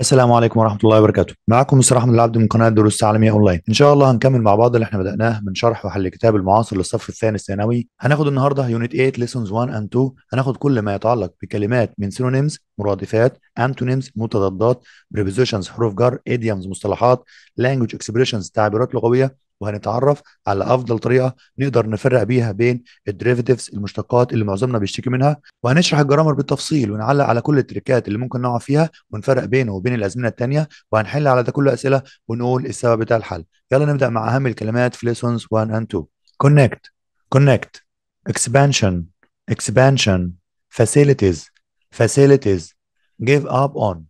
السلام عليكم ورحمه الله وبركاته معكم مستر احمد العبد من قناه دروس تعليميه اونلاين ان شاء الله هنكمل مع بعض اللي احنا بداناه من شرح وحل كتاب المعاصر للصف الثاني الثانوي هناخد النهارده يونت 8 ليسونز 1 اند 2 هناخد كل ما يتعلق بكلمات من سينونيمز مرادفات انتونيمز متضادات بريبوزيشنز حروف جر ايديومز مصطلحات لانجوج اكسبريشنز تعبيرات لغويه وهنتعرف على افضل طريقه نقدر نفرق بيها بين الدريفيتيفز المشتقات اللي معظمنا بيشتكي منها وهنشرح الجرامر بالتفصيل ونعلق على كل التريكات اللي ممكن نقع فيها ونفرق بينه وبين الازمنه الثانيه وهنحل على ده كله اسئله ونقول السبب بتاع الحل يلا نبدا مع اهم الكلمات في ليسونز 1 اند 2 كونكت كونكت اكسبانشن اكسبانشن فاسيلتيز فاسيلتيز جيف اب اون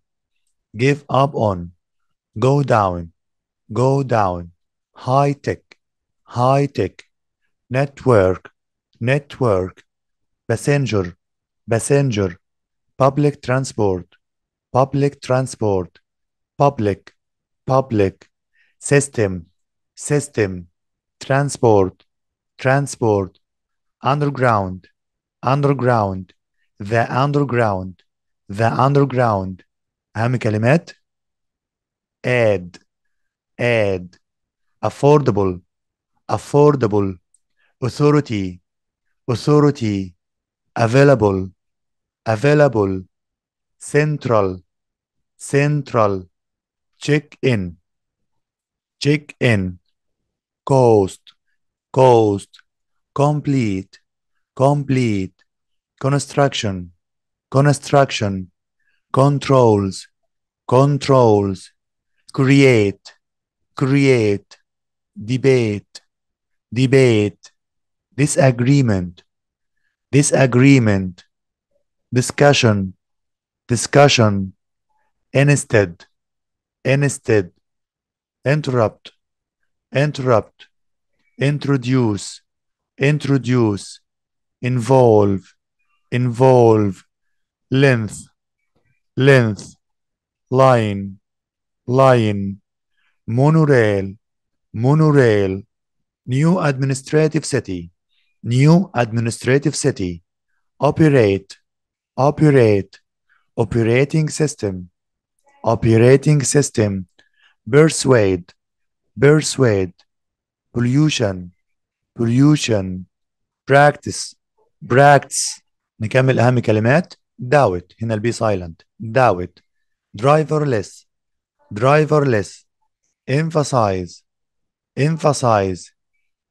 جيف اب اون جو داون جو داون high tech, high tech, network, network, passenger, passenger, public transport, public transport, public, public, system, system, transport, transport, underground, underground, the underground, the underground. أهم كلمات add add affordable, affordable, authority, authority, available, available, central, central, check in, check in, cost, cost, complete, complete, construction, construction, controls, controls, create, create, debate, debate, disagreement, disagreement, discussion, discussion, instead, instead, interrupt, interrupt, introduce, introduce, involve, involve, length, length, line, line, monorail, monorail, new administrative city, new administrative city, operate, operate, operating system, operating system, persuade, persuade, pollution, pollution, practice, practice. نكمل أهم كلمات دعوت هنا البي سايلنت دعوت driverless driverless emphasize emphasize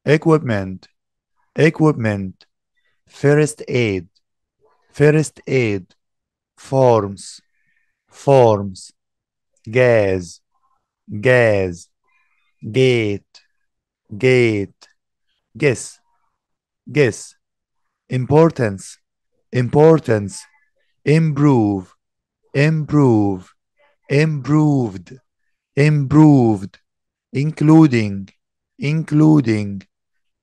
equipment, equipment, first aid, first aid, forms, forms, gas, gas, gate, gate, guess, guess, importance, importance, improve, improve, improved, improved, including, including,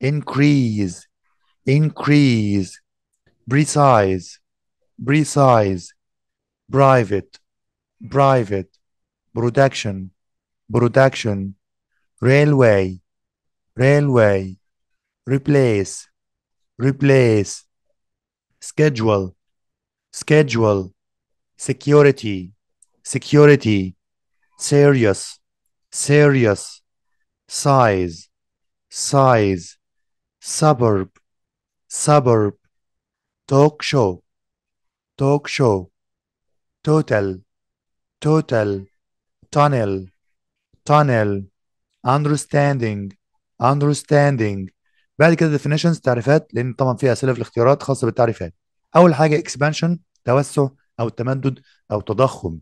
increase, increase, precise, precise, private, private, production, production, railway, railway, replace, replace, schedule, schedule, security, security, serious, serious, size size suburb suburb talk show talk show total total tunnel tunnel understanding understanding بعد كده definitions تعريفات لان طبعا في اسئله في الاختيارات خاصه بالتعريفات اول حاجه expansion توسع او تمدد او تضخم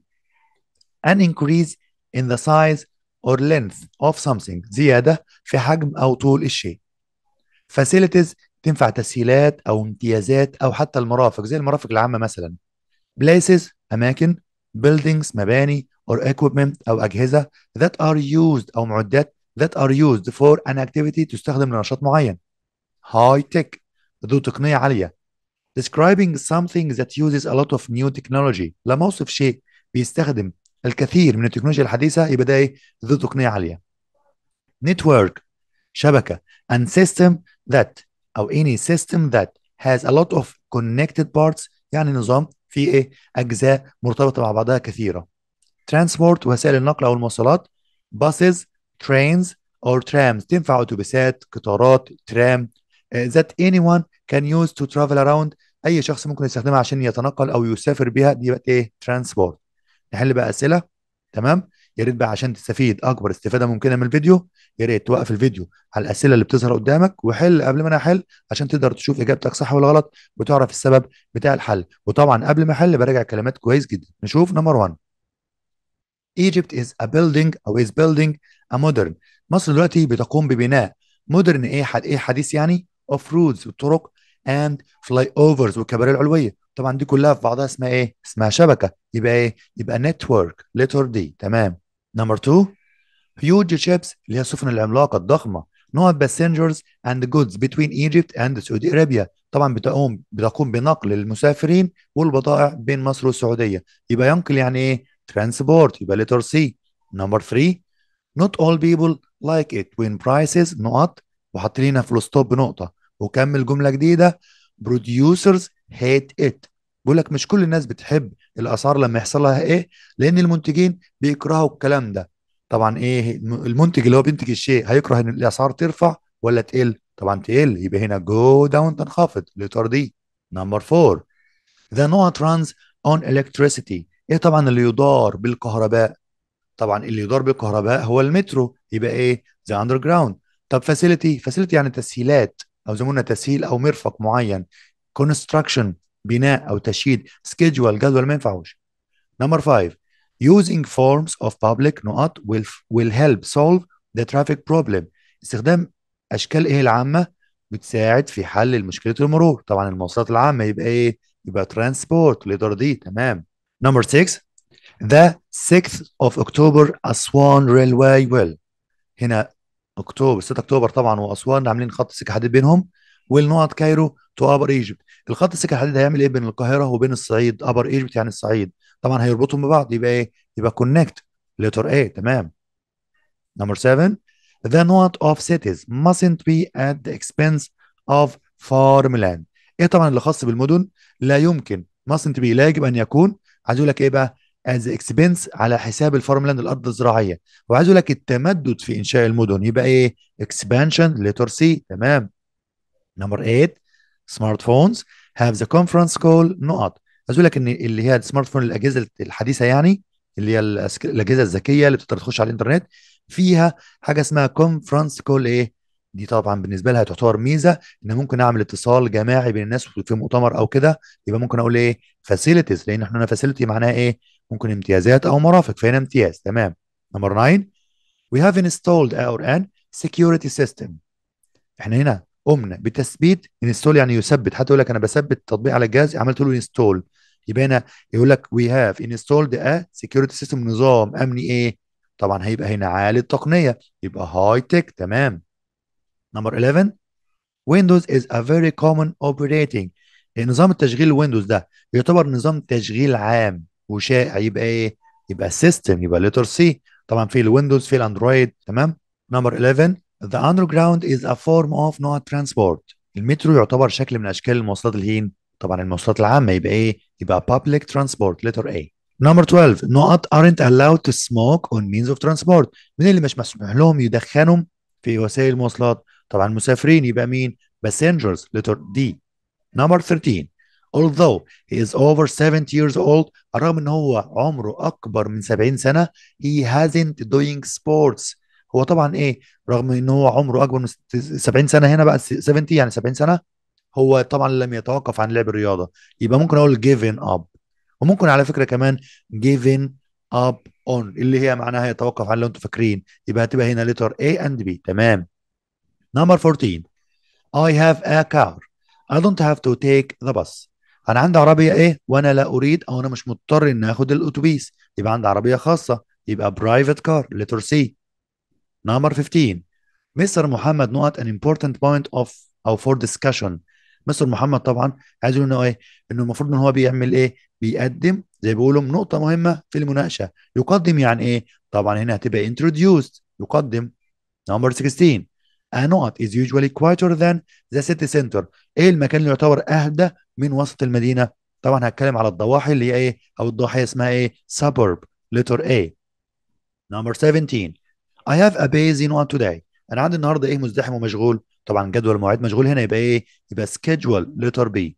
an increase in the size or length of something زيادة في حجم أو طول الشيء facilities تنفع تسهيلات أو امتيازات أو حتى المرافق زي المرافق العامة مثلا places أماكن buildings مباني or equipment أو أجهزة that are used أو معدات that are used for an activity تستخدم لنشاط معين high tech ذو تقنية عالية describing something that uses a lot of new technology لما أوصف شيء بيستخدم الكثير من التكنولوجيا الحديثه يبقى ده ايه ذو تقنيه عاليه نتورك شبكه and system that او any system that has a lot of connected parts يعني نظام فيه ايه اجزاء مرتبطه مع بعضها كثيره transport وسائل النقل او المواصلات buses trains or trams تنفع اتوبيسات قطارات ترام آه، that anyone can use to travel around اي شخص ممكن يستخدمها عشان يتنقل او يسافر بها دي بقت ايه ترانسبورت نحل بقى اسئله تمام يا ريت بقى عشان تستفيد اكبر استفاده ممكنه من الفيديو يا ريت توقف الفيديو على الاسئله اللي بتظهر قدامك وحل قبل ما انا احل عشان تقدر تشوف اجابتك صح ولا غلط وتعرف السبب بتاع الحل وطبعا قبل ما احل براجع كلمات كويس جدا نشوف نمبر 1 Egypt is a building او is building a modern مصر دلوقتي بتقوم ببناء مودرن ايه حد ايه حديث يعني اوف رودز وطرق اند فلاي اوفرز والكباري العلويه طبعا دي كلها في بعضها اسمها ايه؟ اسمها شبكه يبقى ايه؟ يبقى نتورك ليتر دي تمام نمبر 2 هيوج شيبس اللي هي السفن العملاقه الضخمه نوع باسنجرز اند جودز بتوين ايجيبت اند سعودي ارابيا طبعا بتقوم بتقوم بنقل المسافرين والبضائع بين مصر والسعوديه يبقى ينقل يعني ايه؟ ترانسبورت يبقى ليتر سي نمبر 3 not all people like it when prices نقط وحاطين هنا فلوس الستوب نقطه وكمل جمله جديده producers هيت ات بيقول لك مش كل الناس بتحب الاثار لما يحصل لها ايه لان المنتجين بيكرهوا الكلام ده طبعا ايه المنتج اللي هو بينتج الشيء هيكره ان الاسعار ترفع ولا تقل طبعا تقل يبقى هنا جو داون تنخفض الاطار دي نمبر 4 ذا NOAA ترانز اون electricity ايه طبعا اللي يدار بالكهرباء طبعا اللي يدار بالكهرباء هو المترو يبقى ايه ذا اندر جراوند طب فاسيلتي فاسيلتي يعني تسهيلات او زي ما قلنا تسهيل او مرفق معين construction بناء او تشييد schedule جدول ما ينفعوش number five using forms of public نقط will will help solve the traffic problem استخدام اشكال ايه العامه بتساعد في حل مشكله المرور طبعا المواصلات العامه يبقى ايه يبقى ترانسبورت الاداره دي تمام number six the 6th of October Aswan Railway Will هنا اكتوبر 6 اكتوبر طبعا واسوان عاملين خط سكه حديد بينهم والنقط كايرو تو ابر ايجيبت الخط السكه الحديد هيعمل ايه بين القاهره وبين الصعيد ابر ايجيبت يعني الصعيد طبعا هيربطهم ببعض يبقى ايه يبقى كونكت لتر A تمام نمبر 7 the not of cities mustn't be at the expense of farmland ايه طبعا اللي خاص بالمدن لا يمكن mustn't be لا يجب ان يكون عايز اقول لك ايه بقى as expense على حساب الفارملاند الارض الزراعيه وعايز اقول لك التمدد في انشاء المدن يبقى ايه expansion letter C تمام نمبر 8 سمارت فونز هاف ذا كونفرنس كول نقط عايز اقول لك ان اللي هي السمارت فون الاجهزه الحديثه يعني اللي هي الاجهزه الذكيه اللي بتقدر تخش على الانترنت فيها حاجه اسمها كونفرنس كول ايه دي طبعا بالنسبه لها تعتبر ميزه ان ممكن اعمل اتصال جماعي بين الناس في مؤتمر او كده يبقى ممكن اقول ايه فاسيلتيز لان احنا هنا فاسيلتي معناها ايه ممكن امتيازات او مرافق فهنا امتياز تمام نمبر 9 وي هاف انستولد اور ان سكيورتي سيستم احنا هنا قمنا بتثبيت انستول يعني يثبت حتى يقول لك انا بثبت التطبيق على الجهاز عملت له انستول يبقى هنا يقول لك وي هاف انستولد ا سكيورتي سيستم نظام امني ايه طبعا هيبقى هنا عالي التقنيه يبقى هاي تك تمام نمبر 11 ويندوز از ا فيري كومن اوبريتنج نظام التشغيل ويندوز ده يعتبر نظام تشغيل عام وشائع يبقى ايه يبقى سيستم يبقى ليتر سي طبعا في الويندوز في الاندرويد تمام نمبر 11 The underground is a form of not transport المترو يعتبر شكل من اشكال المواصلات الهين طبعا المواصلات العامه يبقى ايه يبقى public transport letter A Number 12 not aren't allowed to smoke on means of transport من اللي مش مسموح لهم يدخنوا في وسائل المواصلات طبعا المسافرين يبقى مين passengers letter D Number 13 although he is over 70 years old رغم ان هو عمره اكبر من 70 سنه he hasn't doing sports هو طبعا ايه رغم ان هو عمره اكبر من 70 سنه هنا بقى 70 يعني 70 سنه هو طبعا لم يتوقف عن لعب الرياضه يبقى ممكن اقول جيفن اب وممكن على فكره كمان جيفن اب اون اللي هي معناها يتوقف عن لو انتم فاكرين يبقى هتبقى هنا لتر اي اند بي تمام نمبر 14 اي هاف ا كار اي دونت هاف تو تيك ذا باس انا عندي عربيه ايه وانا لا اريد او انا مش مضطر ان اخد الاتوبيس يبقى عندي عربيه خاصه يبقى برايفت كار لتر سي Number 15 Mr. Muhammad not an important point of or for discussion مستر محمد طبعا عايز يقول انه ايه انه المفروض ان هو بيعمل ايه بيقدم زي بيقولوا نقطه مهمه في المناقشه يقدم يعني ايه طبعا هنا هتبقى introduced يقدم نمبر 16 A is usually quieter than the city center ايه المكان اللي يعتبر اهدى من وسط المدينه طبعا هتكلم على الضواحي اللي هي ايه او الضاحيه اسمها ايه suburb letter A number 17 I have a busy one today انا عندي النهارده ايه مزدحم ومشغول طبعا جدول مواعيد مشغول هنا يبقى ايه يبقى schedule letter B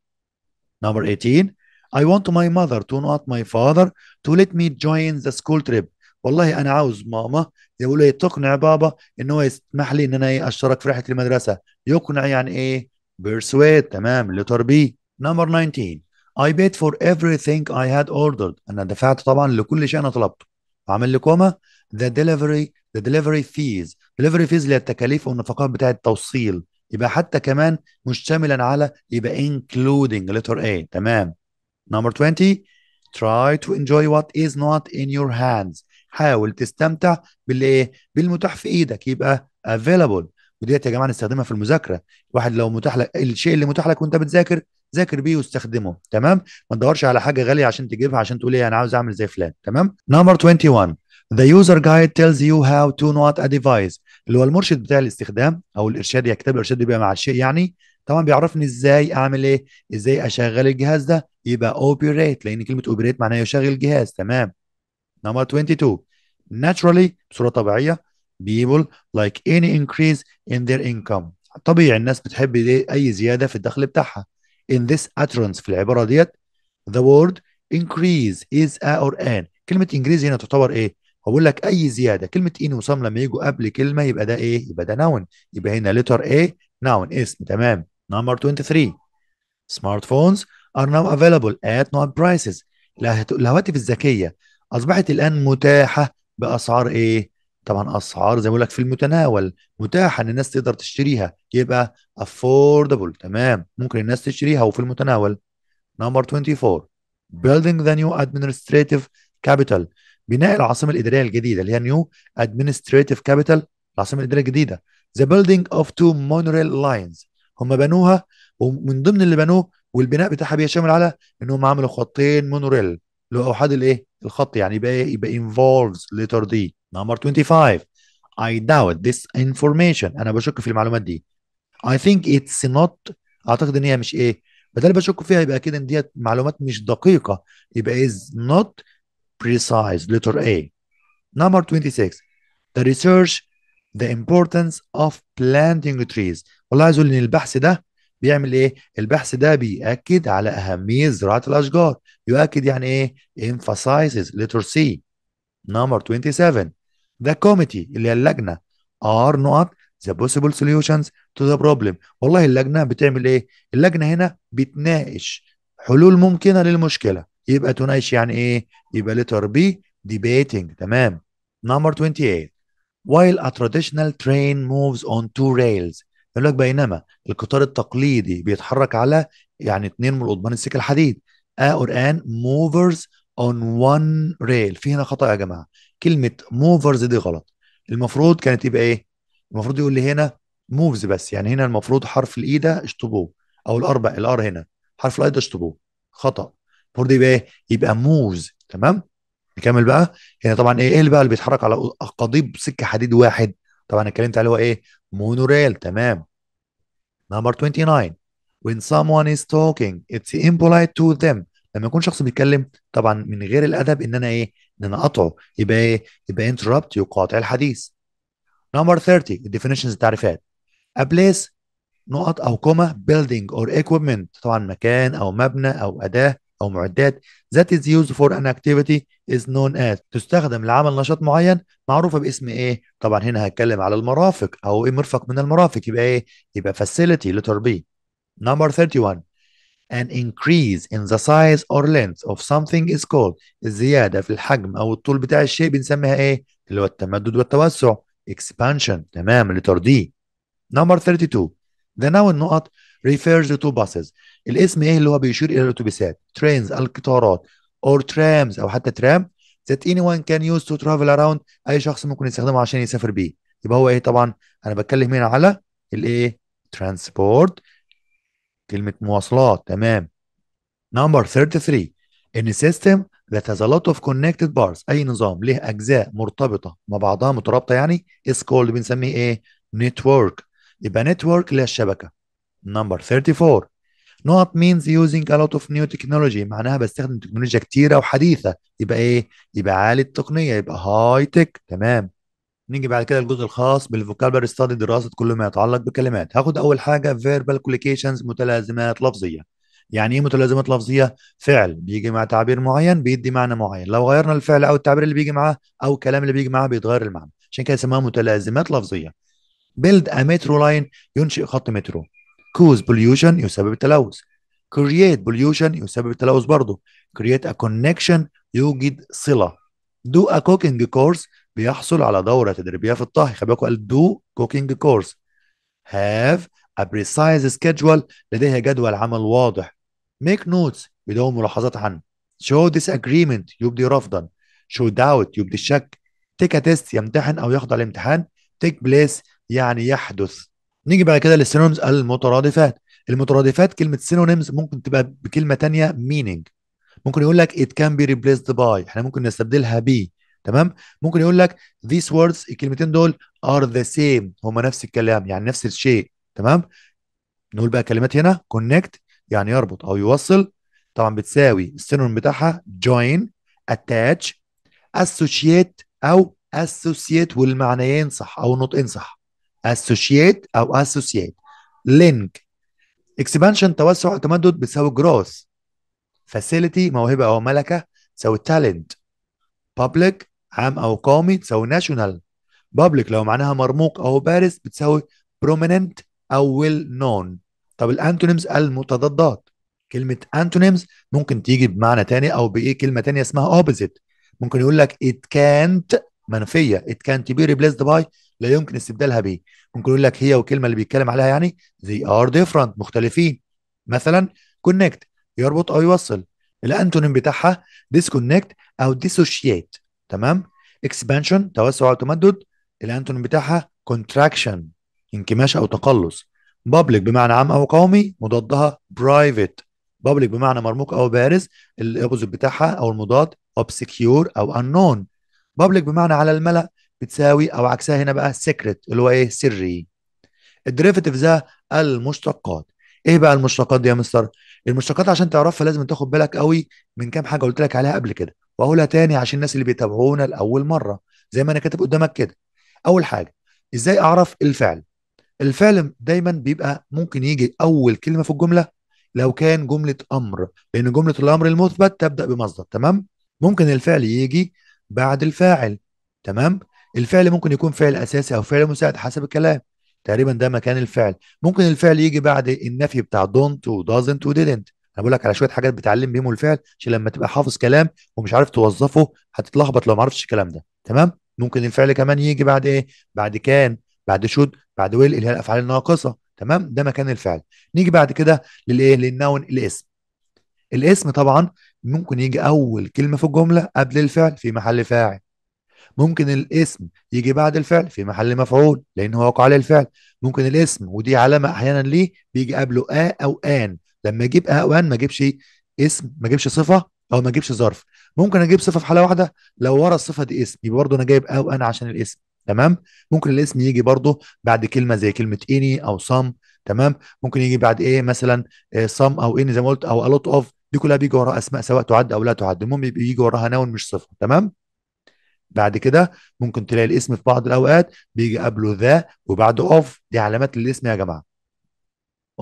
number 18 I want my mother to not my father to let me join the school trip والله انا عاوز ماما يقول ايه تقنع بابا ان هو يسمح لي ان انا ايه اشترك في رحله المدرسه يقنع يعني ايه persuade تمام لتر بي نمبر 19 I paid for everything I had ordered انا دفعت طبعا لكل شيء انا طلبته عامل لي كومه ذا ديليفري ذا ديليفري فيز ديليفري فيز اللي هي التكاليف والنفقات بتاعه التوصيل يبقى حتى كمان مشتملا على يبقى including letter A تمام number 20 try to enjoy what is not in your hands حاول تستمتع بالايه بالمتاح في ايدك يبقى available وديت يا جماعه نستخدمها في المذاكره واحد لو متاح لك الشيء اللي متاح لك وانت بتذاكر ذاكر بيه واستخدمه تمام ما تدورش على حاجه غاليه عشان تجيبها عشان تقول ايه انا عاوز اعمل زي فلان تمام نمبر 21 The user guide tells you how to not a device اللي هو المرشد بتاع الاستخدام او الارشاد يكتب الارشاد بيبقى مع الشيء يعني طبعا بيعرفني ازاي اعمل ايه ازاي اشغل الجهاز ده يبقى اوبريت لان كلمه اوبريت معناها يشغل الجهاز تمام نمبر 22 naturally بصوره طبيعيه people like any increase in their income طبيعي الناس بتحب اي زياده في الدخل بتاعها in this utterance في العباره ديت the word increase is a or an كلمه انجليزي هنا تعتبر ايه وبقول لك اي زياده كلمه ان وصام لما يجوا قبل كلمه يبقى ده ايه يبقى ده نون يبقى هنا لتر ايه نون اسم تمام نمبر 23 سمارت فونز ار ناو افيلابل ات نوت برايسز الهواتف الذكيه اصبحت الان متاحه باسعار ايه طبعا اسعار زي ما بقول لك في المتناول متاحه ان الناس تقدر تشتريها يبقى افوردبل تمام ممكن الناس تشتريها وفي المتناول نمبر 24 building the new administrative capital بناء العاصمه الاداريه الجديده اللي هي نيو ادمنستريتيف كابيتال العاصمه الاداريه الجديده ذا بيلدينج اوف تو مونوريل لاينز هم بنوها ومن ضمن اللي بنوه والبناء بتاعها بيشمل على ان هم عملوا خطين مونوريل اللي هو اوحاد الايه الخط يعني يبقى يبقى انفولفز ليتر دي نمبر 25 اي داوت ذس انفورميشن انا بشك في المعلومات دي اي ثينك اتس نوت اعتقد ان هي مش ايه بدل بشك فيها يبقى كده ان ديت معلومات مش دقيقه يبقى از نوت precise, letter A. Number 26 The research the importance of planting trees والله عايز اقول ان البحث ده بيعمل ايه؟ البحث ده بيأكد على أهمية زراعة الأشجار يؤكد يعني ايه؟ emphasizes letter C number 27 the committee اللي هي اللجنة are not the possible solutions to the problem والله اللجنة بتعمل ايه؟ اللجنة هنا بتناقش حلول ممكنة للمشكلة يبقى تناقش يعني ايه؟ يبقى لتر بي debating تمام. نمبر 28 while a traditional train moves on two rails يقول لك بينما القطار التقليدي بيتحرك على يعني اتنين من قضبان السكة الحديد a or an movers on one rail في هنا خطأ يا جماعة كلمة movers دي غلط المفروض كانت يبقى ايه؟ المفروض يقول لي هنا موفز بس يعني هنا المفروض حرف الاي ده اشطبوه او الار بقى الار هنا حرف الاي ده اشطبوه خطأ المفروض يبقى ايه؟ يبقى موز تمام؟ نكمل بقى هنا طبعا ايه, إيه اللي بقى اللي بيتحرك على قضيب سكه حديد واحد طبعا اتكلمت عليه هو ايه؟ مونوريل تمام نمبر 29 when someone is talking it's impolite to them لما يكون شخص بيتكلم طبعا من غير الادب ان انا ايه ان انا اقطعه يبقى ايه يبقى interrupt يقاطع الحديث نمبر 30 الديفينيشنز التعريفات a place نقط او كومه building or equipment طبعا مكان او مبنى او اداه أو معدات that is used for an activity is known as تستخدم لعمل نشاط معين معروفة باسم إيه؟ طبعا هنا هتكلم على المرافق أو إيه مرفق من المرافق يبقى إيه؟ يبقى facility letter B number 31 an increase in the size or length of something is called الزيادة في الحجم أو الطول بتاع الشيء بنسميها إيه؟ اللي هو التمدد والتوسع expansion تمام letter D number 32 ده نوع النقط refers to buses الاسم ايه اللي هو بيشير الى الاتوبيسات trains القطارات or trams او حتى ترام that anyone can use to travel around اي شخص ممكن يستخدمه عشان يسافر بيه يبقى هو ايه طبعا انا بتكلم هنا على الايه transport كلمه مواصلات تمام number 33 ان system that has a lot of connected bars اي نظام له اجزاء مرتبطه مع بعضها مترابطه يعني is called بنسميه ايه network يبقى network اللي هي الشبكه نمبر 34 not means using a lot of new technology معناها بستخدم تكنولوجيا كتيرة وحديثة يبقى ايه؟ يبقى عالي التقنية يبقى هاي تك تمام نيجي بعد كده الجزء الخاص بالفوكابلري ستادي دراسة كل ما يتعلق بكلمات هاخد أول حاجة فيربال كوليكيشنز متلازمات لفظية يعني ايه متلازمات لفظية؟ فعل بيجي مع تعبير معين بيدي معنى معين لو غيرنا الفعل أو التعبير اللي بيجي معاه أو الكلام اللي بيجي معاه بيتغير المعنى عشان كده يسموها متلازمات لفظية بيلد ا مترو لاين ينشئ خط مترو كوز بوليوشن يسبب التلوث كرييت بوليوشن يسبب التلوث برضه كرييت ا كونكشن يوجد صله دو ا كوكينج كورس بيحصل على دوره تدريبيه في الطهي خلي بالكم قال دو كوكينج كورس هاف ا بريسايز سكيدجول لديه جدول عمل واضح ميك نوتس بدون ملاحظات عنه show disagreement يبدي رفضا show doubt يبدي الشك take a test يمتحن او يخضع الامتحان take place يعني يحدث نيجي بعد كده للسينونيمز المترادفات المترادفات كلمه سينونيمز ممكن تبقى بكلمه تانية مينينج ممكن يقول لك it can be replaced by احنا ممكن نستبدلها ب تمام ممكن يقول لك these words الكلمتين دول are the same هما نفس الكلام يعني نفس الشيء تمام نقول بقى كلمات هنا connect يعني يربط او يوصل طبعا بتساوي السينون بتاعها join attach associate او associate والمعنيين صح او نطقين صح اسوشيت او اسوشيت لينك اكسبانشن توسع وتمدد بتساوي جروس فاسيلتي موهبه او ملكه تساوي تالنت بابليك عام او قومي تساوي ناشونال بابليك لو معناها مرموق او بارز بتساوي بروميننت او ويل نون طب الانتونيمز المتضادات كلمة antonyms ممكن تيجي بمعنى تاني أو بإيه كلمة تانية اسمها opposite ممكن يقول لك it can't منفية it can't be replaced by لا يمكن استبدالها بيه ممكن يقول لك هي والكلمه اللي بيتكلم عليها يعني they are different مختلفين مثلا connect يربط او يوصل الانتونيم بتاعها disconnect او dissociate تمام expansion توسع او تمدد الانتونيم بتاعها contraction انكماش او تقلص public بمعنى عام او قومي مضادها private public بمعنى مرموق او بارز الاوبوزيت بتاعها او المضاد obscure او unknown public بمعنى على الملأ بتساوي او عكسها هنا بقى سيكريت اللي هو ايه سري الدريفيتيف ده المشتقات ايه بقى المشتقات دي يا مستر المشتقات عشان تعرفها لازم تاخد بالك قوي من كام حاجه قلت لك عليها قبل كده واقولها تاني عشان الناس اللي بيتابعونا لاول مره زي ما انا كاتب قدامك كده اول حاجه ازاي اعرف الفعل الفعل دايما بيبقى ممكن يجي اول كلمه في الجمله لو كان جمله امر لان جمله الامر المثبت تبدا بمصدر تمام ممكن الفعل يجي بعد الفاعل تمام الفعل ممكن يكون فعل اساسي او فعل مساعد حسب الكلام تقريبا ده مكان الفعل ممكن الفعل يجي بعد النفي بتاع don't و doesn't و didn't انا بقول لك على شويه حاجات بتعلم بيهم الفعل عشان لما تبقى حافظ كلام ومش عارف توظفه هتتلخبط لو ما عرفتش الكلام ده تمام ممكن الفعل كمان يجي بعد ايه بعد كان بعد شود بعد ويل اللي هي الافعال الناقصه تمام ده مكان الفعل نيجي بعد كده للايه للنون الاسم الاسم طبعا ممكن يجي اول كلمه في الجمله قبل الفعل في محل فاعل ممكن الاسم يجي بعد الفعل في محل مفعول لأنه وقع عليه الفعل ممكن الاسم ودي علامة أحيانا ليه بيجي قبله آ أو آن لما أجيب آ أو آن ما أجيبش اسم ما أجيبش صفة أو ما أجيبش ظرف ممكن أجيب صفة في حالة واحدة لو ورا الصفة دي اسم يبقى برضه أنا جايب آ أو آن عشان الاسم تمام ممكن الاسم يجي برضه بعد كلمة زي كلمة إني أو صم تمام ممكن يجي بعد إيه مثلا صم آه، أو إني زي ما قلت أو ألوت أوف دي كلها بيجي وراها اسماء سواء تعد او لا تعد المهم بيجي وراها ناون مش صفه تمام بعد كده ممكن تلاقي الاسم في بعض الاوقات بيجي قبله ذا وبعده اوف دي علامات للاسم يا جماعه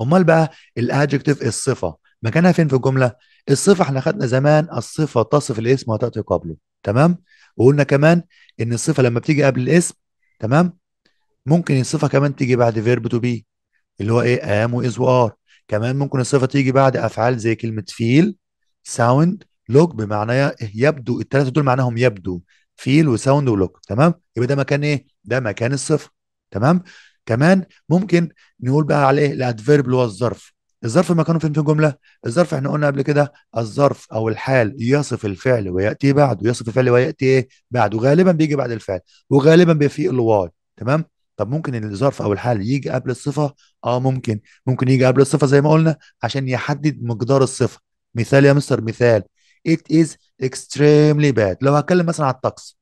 امال بقى الادجكتيف الصفه مكانها فين في الجمله الصفه احنا خدنا زمان الصفه تصف الاسم وتاتي قبله تمام وقلنا كمان ان الصفه لما بتيجي قبل الاسم تمام ممكن الصفه كمان تيجي بعد فيرب تو بي اللي هو ايه ام واز وار كمان ممكن الصفه تيجي بعد افعال زي كلمه فيل ساوند لوك بمعنى يبدو الثلاثه دول معناهم يبدو فيل وساوند ولوك تمام يبقى ده مكان ايه ده مكان الصفه تمام كمان ممكن نقول بقى عليه إيه؟ الادفيرب اللي هو الظرف الظرف مكانه فين في الجمله الظرف احنا قلنا قبل كده الظرف او الحال يصف الفعل وياتي بعده يصف الفعل وياتي ايه بعده غالبا بيجي بعد الفعل وغالبا بيفيق الواي تمام طب ممكن الظرف او الحال يجي قبل الصفه اه ممكن ممكن يجي قبل الصفه زي ما قلنا عشان يحدد مقدار الصفه مثال يا مستر مثال it is اكستريملي باد لو هتكلم مثلا على الطقس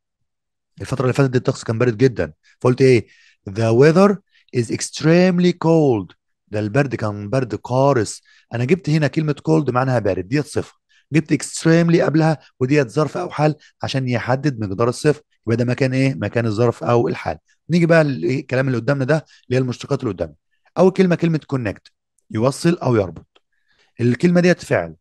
الفتره اللي فاتت الطقس كان بارد جدا فقلت ايه ذا ويذر از اكستريملي كولد ده البرد كان برد قارس انا جبت هنا كلمه كولد معناها بارد ديت صفر جبت اكستريملي قبلها وديت ظرف او حال عشان يحدد مقدار الصفر يبقى ده مكان ايه مكان الظرف او الحال نيجي بقى الكلام اللي قدامنا ده اللي هي المشتقات اللي قدامنا اول كلمه كلمه كونكت يوصل او يربط الكلمه ديت فعل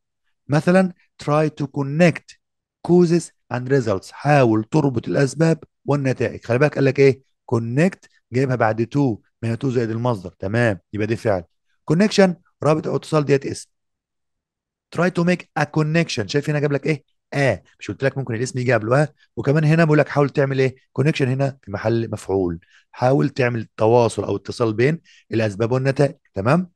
مثلا try to connect كوزز اند ريزلتس حاول تربط الاسباب والنتائج خلي بالك قال لك ايه كونكت جايبها بعد تو ما هي تو زائد المصدر تمام يبقى دي فعل كونكشن رابط او اتصال ديت اسم تراي تو ميك ا كونكشن شايف هنا جاب لك ايه اه مش قلت لك ممكن الاسم يجي قبله اه وكمان هنا بيقول لك حاول تعمل ايه كونكشن هنا في محل مفعول حاول تعمل تواصل او اتصال بين الاسباب والنتائج تمام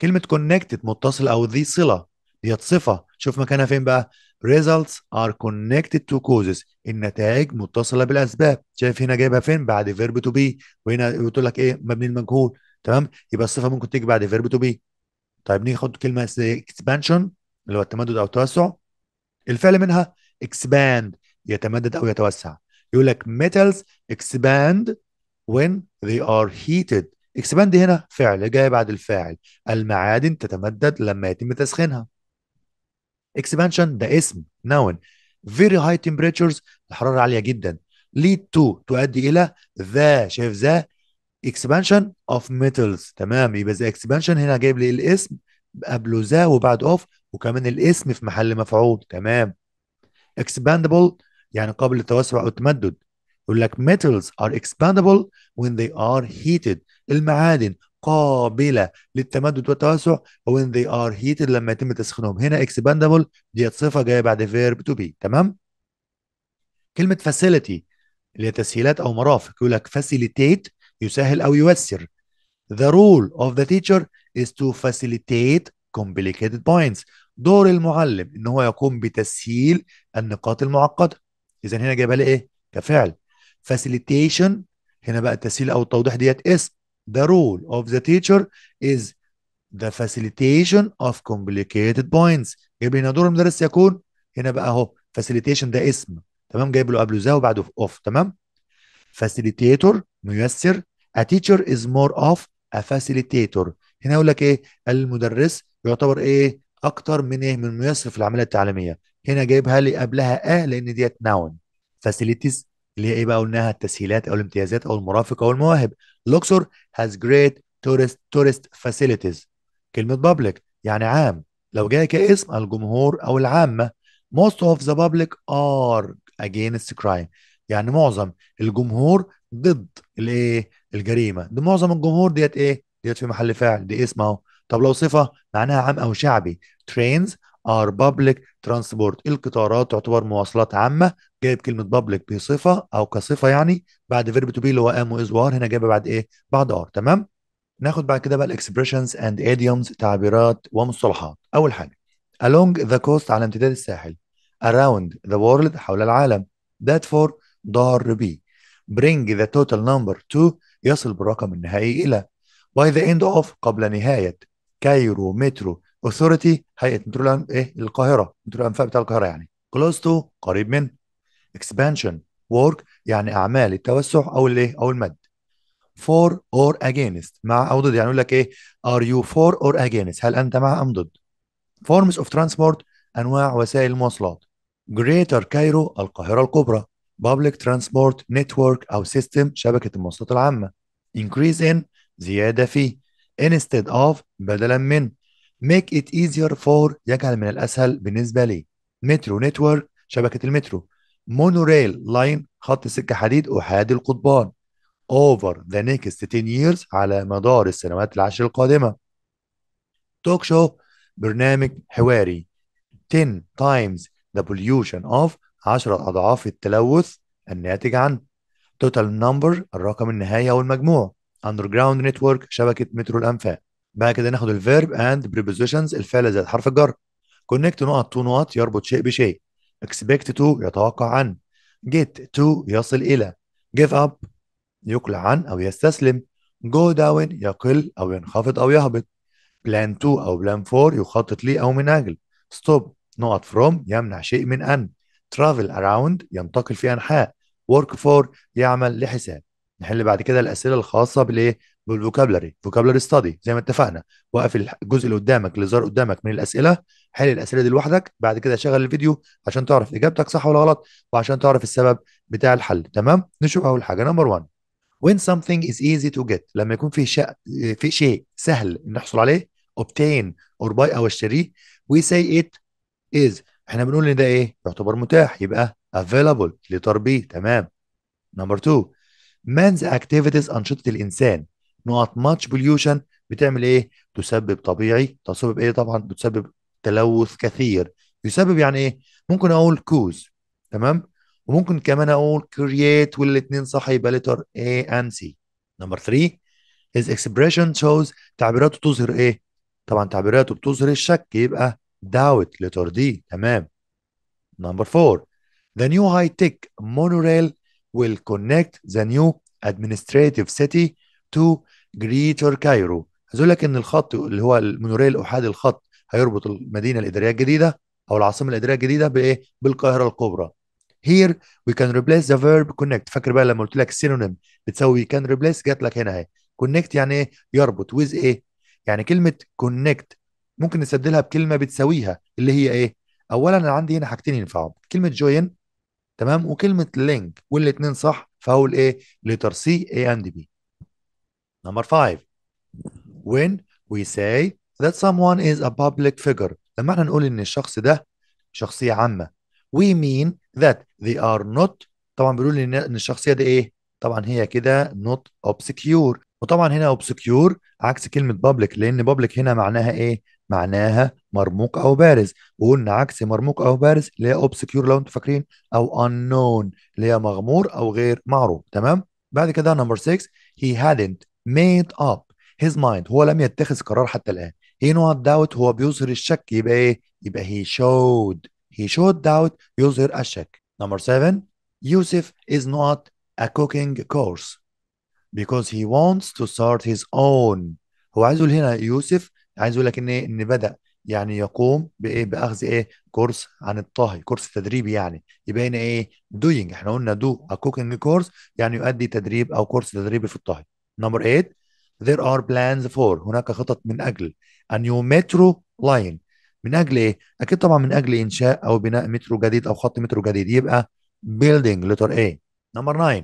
كلمه كونكتد متصل او ذي صله ديت صفه شوف مكانها فين بقى results are connected to causes النتائج متصله بالاسباب شايف هنا جايبها فين بعد فيرب تو بي وهنا بتقول لك ايه مبني المجهول تمام يبقى الصفه ممكن تيجي بعد فيرب تو بي طيب نيجي ناخد كلمه expansion اللي هو التمدد او التوسع الفعل منها expand يتمدد او يتوسع يقول لك metals expand when they are heated expand هنا فعل جاي بعد الفاعل المعادن تتمدد لما يتم تسخينها اكسبانشن ده اسم نون فيري هاي تمبريتشرز الحراره عاليه جدا ليد تو تؤدي الى ذا شايف ذا اكسبانشن اوف ميتلز تمام يبقى ذا اكسبانشن هنا جايب لي الاسم قبله ذا وبعد اوف وكمان الاسم في محل مفعول تمام expandable يعني قابل للتوسع او التمدد يقول لك metals are expandable when they are heated المعادن قابله للتمدد والتوسع when they are heated لما يتم تسخينهم هنا expandable ديت صفه جايه بعد verb to be تمام كلمه facility اللي هي تسهيلات او مرافق يقول لك facilitate يسهل او ييسر the role of the teacher is to facilitate complicated points دور المعلم ان هو يقوم بتسهيل النقاط المعقده اذا هنا جايبها لي ايه كفعل facilitation هنا بقى التسهيل او التوضيح ديت اسم The role of the teacher is the facilitation of complicated points جايب لنا هنا دور المدرس يكون هنا بقى اهو facilitation ده اسم تمام جايب له قبله ذا وبعده اوف تمام facilitator ميسر a teacher is more of a facilitator هنا يقول لك ايه المدرس يعتبر ايه اكتر من ايه من ميسر في العمليه التعليميه هنا جايبها لي قبلها آه لان ديت ناون facilities اللي هي ايه بقى قلناها التسهيلات او الامتيازات او المرافق او المواهب لوكسور هاز جريت تورست تورست فاسيلتيز كلمه بابليك يعني عام لو جاي كاسم الجمهور او العامه most of the public are against crime يعني معظم الجمهور ضد الايه الجريمه ده معظم الجمهور ديت ايه ديت في محل فعل دي اسم اهو طب لو صفه معناها عام او شعبي trains ار بابليك ترانسبورت القطارات تعتبر مواصلات عامه جايب كلمه بابليك بصفه او كصفه يعني بعد فيرب تو بي اللي هو ام واز وار هنا جايبها بعد ايه بعد ار تمام ناخد بعد كده بقى الاكسبريشنز اند ايديومز تعبيرات ومصطلحات اول حاجه along the coast على امتداد الساحل around the world حول العالم that for ضار بي bring the total number to يصل بالرقم النهائي إلى by the end of قبل نهاية كايرو مترو اوثورتي هيئه مترو ايه القاهره مترو الانفاق بتاع القاهره يعني كلوز تو قريب من اكسبانشن ورك يعني اعمال التوسع او الايه او المد فور اور اجينست مع او ضد يعني يقول لك ايه ار يو فور اور اجينست هل انت مع ام ضد فورمز اوف ترانسبورت انواع وسائل المواصلات جريتر كايرو القاهره الكبرى public transport network او system شبكه المواصلات العامه increase in زياده في instead of بدلا من make it easier for يجعل من الأسهل بالنسبة لي مترو نتورك شبكة المترو مونوريل لاين خط سكة حديد أحادي القضبان over the next 10 years على مدار السنوات العشر القادمة توك شو برنامج حواري 10 times the pollution of 10 أضعاف التلوث الناتج عن total number الرقم النهائي أو المجموع underground network شبكة مترو الأنفاق بعد كده ناخد الفيرب اند بريبوزيشنز الفعل زائد حرف الجر كونكت نقط تو نقط يربط شيء بشيء اكسبكت تو يتوقع عن جيت تو يصل الى جيف اب يقلع عن او يستسلم جو داون يقل او ينخفض او يهبط بلان تو او بلان فور يخطط لي او من اجل ستوب نقط فروم يمنع شيء من ان ترافل اراوند ينتقل في انحاء ورك فور يعمل لحساب نحل بعد كده الاسئله الخاصه بالايه بالفوكابلري فوكابلري ستادي زي ما اتفقنا وقف الجزء اللي قدامك اللي ظهر قدامك من الاسئله حل الاسئله دي لوحدك بعد كده شغل الفيديو عشان تعرف اجابتك صح ولا غلط وعشان تعرف السبب بتاع الحل تمام نشوف اول حاجه نمبر 1 when something is easy to get لما يكون في شيء في شيء سهل نحصل عليه obtain or buy او اشتريه we say it is احنا بنقول ان ده ايه يعتبر متاح يبقى available لتربيه تمام نمبر 2 man's activities انشطه الانسان نقط ماتش بوليوشن بتعمل ايه؟ تسبب طبيعي تسبب ايه طبعا بتسبب تلوث كثير يسبب يعني ايه؟ ممكن اقول كوز تمام؟ وممكن كمان اقول كرييت والاثنين صح يبقى لتر A and C نمبر 3 his expression shows تعبيراته تظهر ايه؟ طبعا تعبيراته بتظهر الشك يبقى doubt لتر دي تمام نمبر 4 the new high tech monorail will connect the new administrative city to جريتر كايرو عايز لك ان الخط اللي هو المونوريل احادي الخط هيربط المدينه الاداريه الجديده او العاصمه الاداريه الجديده بايه؟ بالقاهره الكبرى. هير وي كان ريبليس ذا فيرب كونكت فاكر بقى لما قلت لك سينونيم بتسوي كان ريبليس جات لك هنا اهي كونكت يعني ايه؟ يربط ويز ايه؟ يعني كلمه كونكت ممكن نستبدلها بكلمه بتساويها اللي هي ايه؟ اولا انا عندي هنا حاجتين ينفعوا كلمه جوين تمام وكلمه لينك والاثنين صح فهو ايه؟ لتر سي اي اند بي Number five, when we say that someone is a public figure لما احنا نقول ان الشخص ده شخصية عامة we mean that they are not طبعا بيقولوا ان الشخصية دي ايه طبعا هي كده not obscure وطبعا هنا obscure عكس كلمة public لان public هنا معناها ايه معناها مرموق او بارز وقلنا عكس مرموق او بارز اللي هي obscure لو انتم فاكرين او unknown اللي هي مغمور او غير معروف تمام بعد كده نمبر 6 he hadn't made up his mind هو لم يتخذ قرار حتى الآن he no doubt هو بيظهر الشك يبقى إيه؟ يبقى he showed he showed doubt يظهر الشك number 7 يوسف is not a cooking course because he wants to start his own هو عايز يقول هنا يوسف عايز يقول لك ان ايه ان بدأ يعني يقوم بايه باخذ ايه كورس عن الطهي كورس تدريبي يعني يبقى هنا ايه doing احنا قلنا do a cooking course يعني يؤدي تدريب او كورس تدريبي في الطهي نمبر 8 there are plans for هناك خطط من اجل a new metro line من اجل ايه؟ اكيد طبعا من اجل انشاء او بناء مترو جديد او خط مترو جديد يبقى building letter A نمبر 9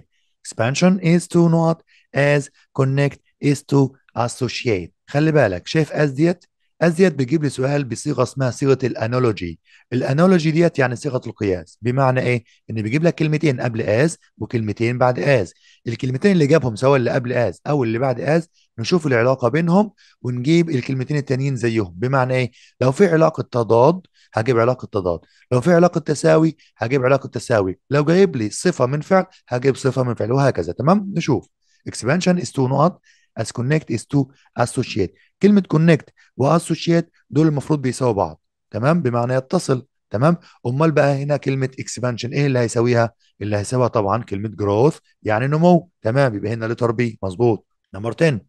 expansion is to not as connect is to associate خلي بالك شايف as ديت as ديت بيجيب لي سؤال بصيغه اسمها صيغه الانالوجي الانالوجي ديت يعني صيغه القياس بمعنى ايه ان بيجيب لك كلمتين قبل as وكلمتين بعد as الكلمتين اللي جابهم سواء اللي قبل از او اللي بعد از نشوف العلاقه بينهم ونجيب الكلمتين التانيين زيهم بمعنى ايه لو في علاقه تضاد هجيب علاقه تضاد لو في علاقه تساوي هجيب علاقه تساوي لو جايب لي صفه من فعل هجيب صفه من فعل وهكذا تمام نشوف اكسبانشن از تو نقط از كونكت از تو اسوشيت كلمه كونكت واسوشيت دول المفروض بيساووا بعض تمام بمعنى يتصل تمام امال بقى هنا كلمه اكسبانشن ايه اللي هيساويها اللي هيساويها طبعا كلمه جروث يعني نمو تمام يبقى هنا لتر بي مظبوط نمبر 10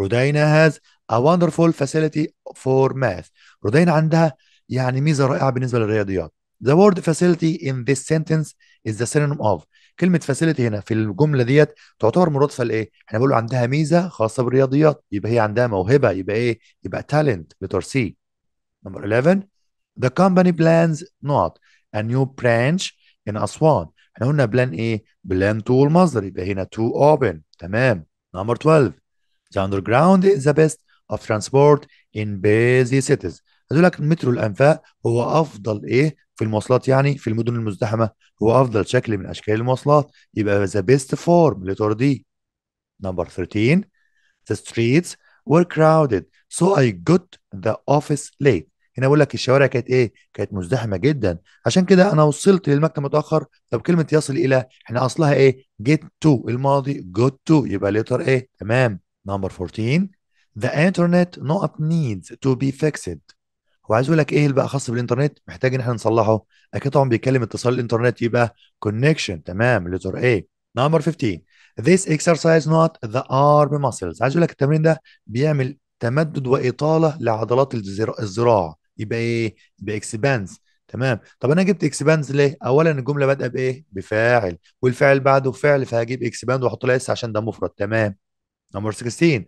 رودينا هاز ا وندرفول فاسيلتي فور ماث رودينا عندها يعني ميزه رائعه بالنسبه للرياضيات ذا وورد فاسيلتي ان ذيس سنتنس از ذا سينونيم اوف كلمة فاسيلتي هنا في الجملة ديت تعتبر مرادفة لإيه؟ احنا بنقول عندها ميزة خاصة بالرياضيات يبقى هي عندها موهبة يبقى إيه؟ يبقى تالنت لتر سي نمبر 11 The company plans not a new branch in Aswan. احنا قلنا بلان ايه؟ بلان 2 المصدر يبقى هنا تو open تمام نمبر 12 The underground is the best of transport in busy cities هتقول لك المترو الانفاق هو افضل ايه في المواصلات يعني في المدن المزدحمه هو افضل شكل من اشكال المواصلات يبقى ذا بيست فورم لترضيه نمبر 13 The streets were crowded so I got the office late هنا بقول لك الشوارع كانت ايه كانت مزدحمه جدا عشان كده انا وصلت للمكتب متاخر طب كلمه يصل الى احنا اصلها ايه جيت تو الماضي جوت تو يبقى ليتر ايه تمام نمبر 14 the internet not needs to be fixed هو عايز يقول لك ايه اللي بقى خاص بالانترنت محتاج ان احنا نصلحه اكيد طبعا بيتكلم اتصال الانترنت يبقى connection تمام ليتر ايه نمبر 15 this exercise not the arm muscles عايز اقول لك التمرين ده بيعمل تمدد واطاله لعضلات الزراع يبقى ايه؟ يبقى اكسبانس تمام طب انا جبت اكسباندز ليه اولا الجمله بادئه بايه بفاعل والفعل بعده فعل فهجيب اكسباند واحط لها اس عشان ده مفرد تمام نمبر 16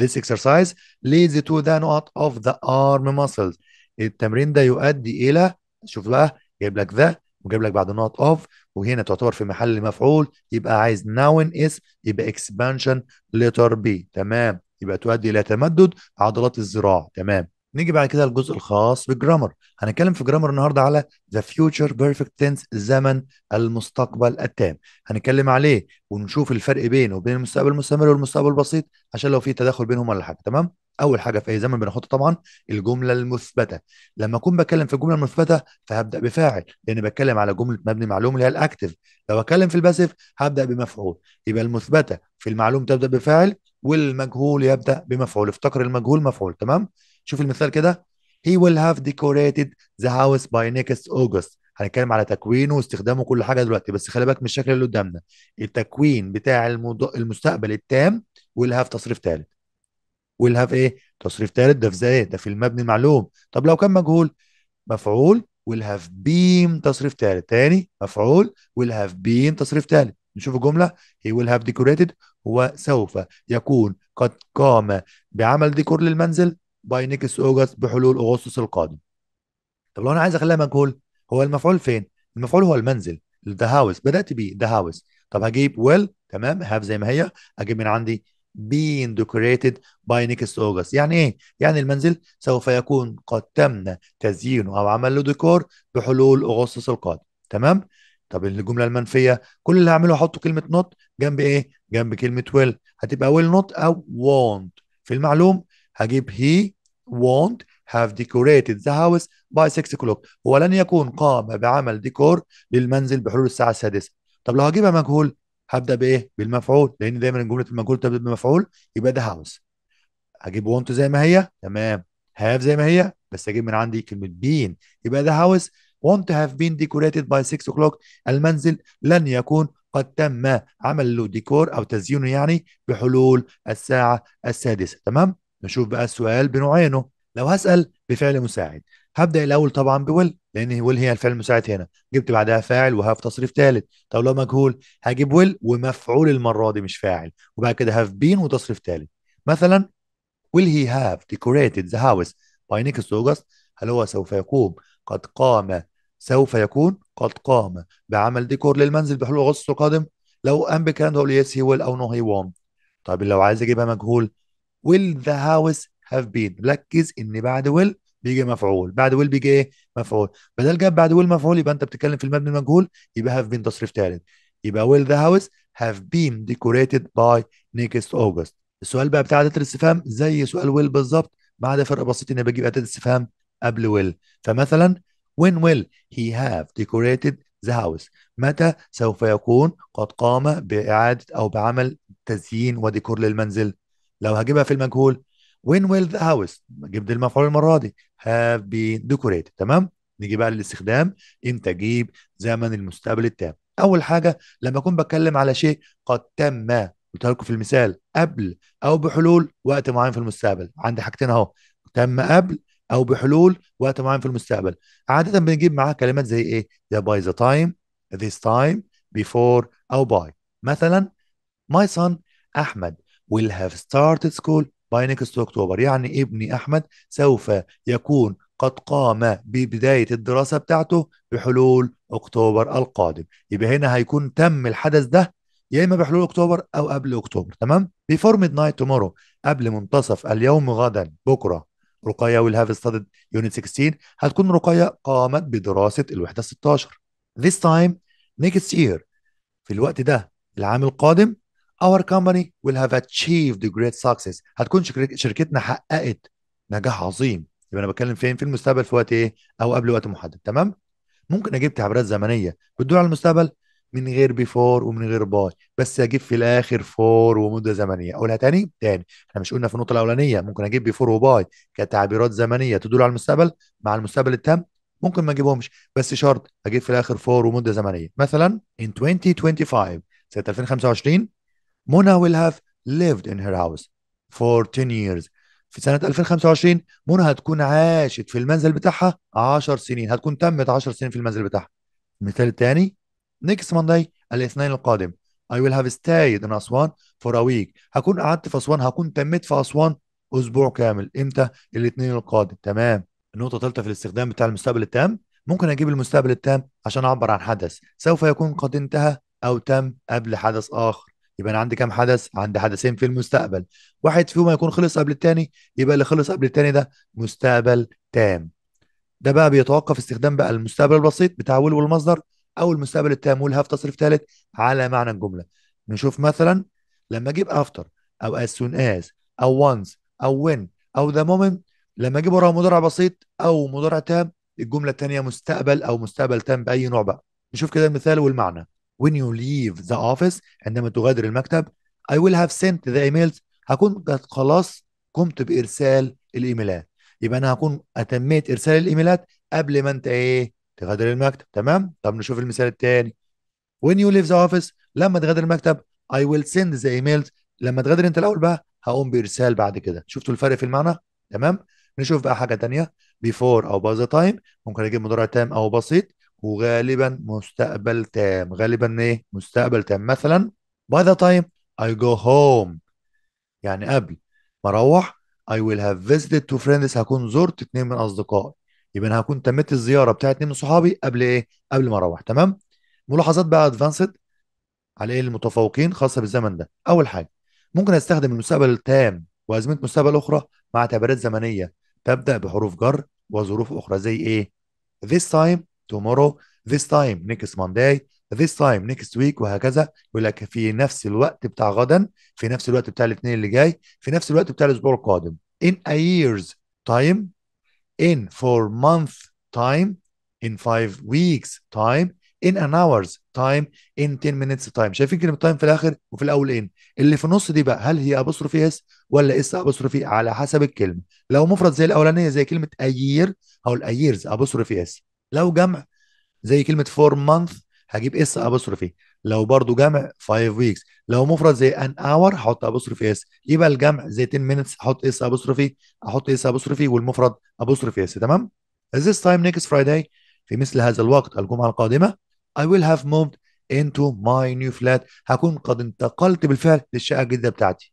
This exercise leads to the knot of the arm muscles التمرين ده يؤدي الى شوف بقى جايب لك ذا وجايب لك بعد نوت اوف وهنا تعتبر في محل مفعول يبقى عايز ناون اس يبقى اكسبانشن لتر بي تمام يبقى تؤدي الى تمدد عضلات الذراع تمام نيجي بعد كده الجزء الخاص بالجرامر هنتكلم في جرامر النهارده على ذا فيوتشر بيرفكت تنس الزمن المستقبل التام هنتكلم عليه ونشوف الفرق بينه وبين المستقبل المستمر والمستقبل البسيط عشان لو في تداخل بينهم ولا حاجه تمام اول حاجه في اي زمن بنحط طبعا الجمله المثبته لما اكون بتكلم في الجمله المثبته فهبدا بفاعل لان بتكلم على جمله مبني معلوم اللي هي الاكتف لو اتكلم في الباسيف هبدا بمفعول يبقى المثبته في المعلوم تبدا بفاعل والمجهول يبدا بمفعول افتكر المجهول مفعول تمام شوف المثال كده he will have decorated the house by next August هنتكلم على تكوينه واستخدامه كل حاجه دلوقتي بس خلي بالك من الشكل اللي قدامنا التكوين بتاع المد... المستقبل التام will have تصريف ثالث will have ايه تصريف ثالث ده في زي ده في المبني المعلوم طب لو كان مجهول مفعول will have been تصريف ثالث تاني مفعول will have been تصريف ثالث نشوف الجمله he will have decorated هو سوف يكون قد قام بعمل ديكور للمنزل باينكس اوجست بحلول اغسطس القادم طب لو انا عايز اخليها مجهول هو المفعول فين المفعول هو المنزل ذا هاوس بدات بيه ذا هاوس طب هجيب ويل تمام هاف زي ما هي اجيب من عندي being decorated by next August يعني ايه؟ يعني المنزل سوف يكون قد تم تزيينه او عمل له ديكور بحلول اغسطس القادم تمام؟ طب الجمله المنفيه كل اللي هعمله هحط كلمه نوت جنب ايه؟ جنب كلمه ويل هتبقى ويل نوت او وونت في المعلوم هجيب he won't have decorated the house by 6 o'clock هو لن يكون قام بعمل ديكور للمنزل بحلول الساعة السادسة طب لو هجيبها مجهول هبدأ بإيه؟ بالمفعول لأن دايما جملة المجهول تبدأ بمفعول يبقى ده هاوس هجيب want زي ما هي تمام have زي ما هي بس أجيب من عندي كلمة been يبقى ده هاوس want to have been decorated by 6 o'clock المنزل لن يكون قد تم عمل له ديكور أو تزيينه يعني بحلول الساعة السادسة تمام؟ نشوف بقى السؤال بنوعينه لو هسال بفعل مساعد هبدا الاول طبعا بول لان ويل هي الفعل المساعد هنا جبت بعدها فاعل وهاف تصريف ثالث طب لو مجهول هجيب ويل ومفعول المره دي مش فاعل وبعد كده هاف بين وتصريف ثالث مثلا will he have decorated the house by next August هل هو سوف يقوم قد قام سوف يكون قد قام بعمل ديكور للمنزل بحلول اغسطس القادم لو أم بكلام ده يس هي ويل او نو هي وونت طيب لو عايز اجيبها مجهول will the house have been ركز ان بعد will بيجي مفعول بعد will بيجي ايه مفعول بدل جاب بعد will مفعول يبقى انت بتتكلم في المبني المجهول يبقى have been تصريف ثالث يبقى will the house have been decorated by next August السؤال بقى بتاع اداه الاستفهام زي سؤال will بالظبط ما عدا فرق بسيط ان بجيب اداه الاستفهام قبل will فمثلا when will he have decorated the house متى سوف يكون قد قام باعاده او بعمل تزيين وديكور للمنزل لو هجيبها في المجهول وين ويل ذا هاوس جبت المفعول المره دي هاف بين ديكوريتد تمام نيجي بقى للاستخدام امتى اجيب زمن المستقبل التام اول حاجه لما اكون بتكلم على شيء قد تم قلتها لكم في المثال قبل او بحلول وقت معين في المستقبل عندي حاجتين اهو تم قبل او بحلول وقت معين في المستقبل عاده بنجيب معاه كلمات زي ايه ذا باي ذا تايم ذيس تايم بيفور او باي مثلا ماي سون احمد will have started school by next October يعني ابني أحمد سوف يكون قد قام ببداية الدراسة بتاعته بحلول أكتوبر القادم يبقى هنا هيكون تم الحدث ده يا إما بحلول أكتوبر أو قبل أكتوبر تمام before midnight tomorrow قبل منتصف اليوم غدا بكرة رقية will have studied unit 16 هتكون رقية قامت بدراسة الوحدة 16 this time next year في الوقت ده العام القادم our company will have achieved great success هتكون شركتنا حققت نجاح عظيم يبقى انا بتكلم فين في المستقبل في وقت ايه او قبل وقت محدد تمام ممكن اجيب تعبيرات زمنيه بتدور على المستقبل من غير بيفور ومن غير باي بس اجيب في الاخر فور ومده زمنيه اقولها تاني تاني احنا مش قلنا في النقطه الاولانيه ممكن اجيب بيفور وباي كتعبيرات زمنيه تدل على المستقبل مع المستقبل التام ممكن ما اجيبهمش بس شرط اجيب في الاخر فور ومده زمنيه مثلا in 2025 سنه 2025 منى will have lived in her house for 10 years في سنة 2025 منى هتكون عاشت في المنزل بتاعها 10 سنين هتكون تمت 10 سنين في المنزل بتاعها المثال الثاني next مانداي الاثنين القادم I will have stayed in Aswan for a week هكون قعدت في أسوان هكون تمت في أسوان أسبوع كامل إمتى الاثنين القادم تمام النقطة الثالثة في الاستخدام بتاع المستقبل التام ممكن أجيب المستقبل التام عشان أعبر عن حدث سوف يكون قد انتهى أو تم قبل حدث آخر يبقى انا عندي كام حدث عندي حدثين في المستقبل واحد فيهم هيكون خلص قبل الثاني يبقى اللي خلص قبل الثاني ده مستقبل تام ده بقى بيتوقف استخدام بقى المستقبل البسيط بتاع ويل والمصدر او المستقبل التام will تصريف ثالث على معنى الجمله نشوف مثلا لما اجيب افتر او as soon as او once او when او the moment لما اجيب وراها مضارع بسيط او مضارع تام الجمله الثانيه مستقبل او مستقبل تام باي نوع بقى نشوف كده المثال والمعنى when you leave the office عندما تغادر المكتب I will have sent the emails هكون قد خلاص قمت بإرسال الإيميلات يبقى أنا هكون أتميت إرسال الإيميلات قبل ما أنت إيه تغادر المكتب تمام طب نشوف المثال الثاني when you leave the office لما تغادر المكتب I will send the emails لما تغادر أنت الأول بقى هقوم بإرسال بعد كده شفتوا الفرق في المعنى تمام نشوف بقى حاجة تانية before أو by the time ممكن أجيب مضارع تام أو بسيط وغالبا مستقبل تام غالبا ايه مستقبل تام مثلا by the time I go home يعني قبل ما اروح I will have visited two friends هكون زرت اتنين من اصدقائي يبقى انا هكون تميت الزياره بتاعت اتنين من صحابي قبل ايه قبل ما اروح تمام ملاحظات بقى ادفانسد على ايه المتفوقين خاصه بالزمن ده اول حاجه ممكن استخدم المستقبل التام وازمنه مستقبل اخرى مع اعتبارات زمنيه تبدا بحروف جر وظروف اخرى زي ايه this time tomorrow this time next Monday this time next week وهكذا يقول لك في نفس الوقت بتاع غدا في نفس الوقت بتاع الاثنين اللي جاي في نفس الوقت بتاع الاسبوع القادم in a year's time in four month time in five weeks time in an hour's time in 10 minutes time شايفين كلمه time في الاخر وفي الاول ان اللي في النص دي بقى هل هي ابوستروفي اس ولا اس ابوستروفي على حسب الكلمه لو مفرد زي الاولانيه زي كلمه a year هقول a years ابوستروفي اس لو جمع زي كلمه فور مانث هجيب اس ابوستروفي ايه لو برضو جمع 5 ويكس لو مفرد زي ان اور هحط ابوستروفي اس يبقى الجمع زي 10 مينتس احط اس ابوستروفي احط اس ابوستروفي والمفرد ابوستروفي اس تمام this time next Friday في مثل هذا الوقت الجمعه القادمه I will have moved into my new flat هكون قد انتقلت بالفعل للشقه الجديده بتاعتي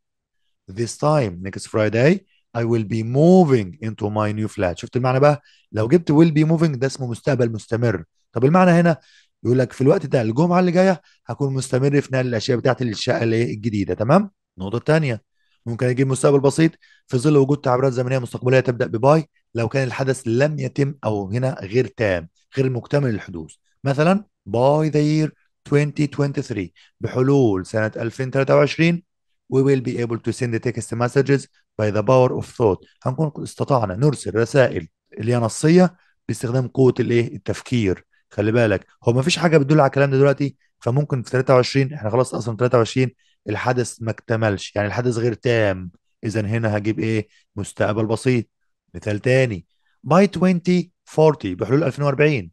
this time next Friday I will be moving into my new flat شفت المعنى بقى لو جبت will be moving ده اسمه مستقبل مستمر طب المعنى هنا يقول لك في الوقت ده الجمعه اللي جايه هكون مستمر في نقل الاشياء بتاعتي للشقه الجديده تمام النقطه الثانيه ممكن اجيب مستقبل بسيط في ظل وجود تعبيرات زمنيه مستقبليه تبدا بباي لو كان الحدث لم يتم او هنا غير تام غير مكتمل الحدوث مثلا باي ذا يير 2023 بحلول سنه 2023 we will be able to send the text messages by the power of thought هنكون استطعنا نرسل رسائل اللي هي نصيه باستخدام قوه الايه التفكير خلي بالك هو ما فيش حاجه بتدل على الكلام ده دلوقتي فممكن في 23 احنا خلاص اصلا 23 الحدث ما اكتملش يعني الحدث غير تام اذا هنا هجيب ايه مستقبل بسيط مثال تاني by 2040 بحلول 2040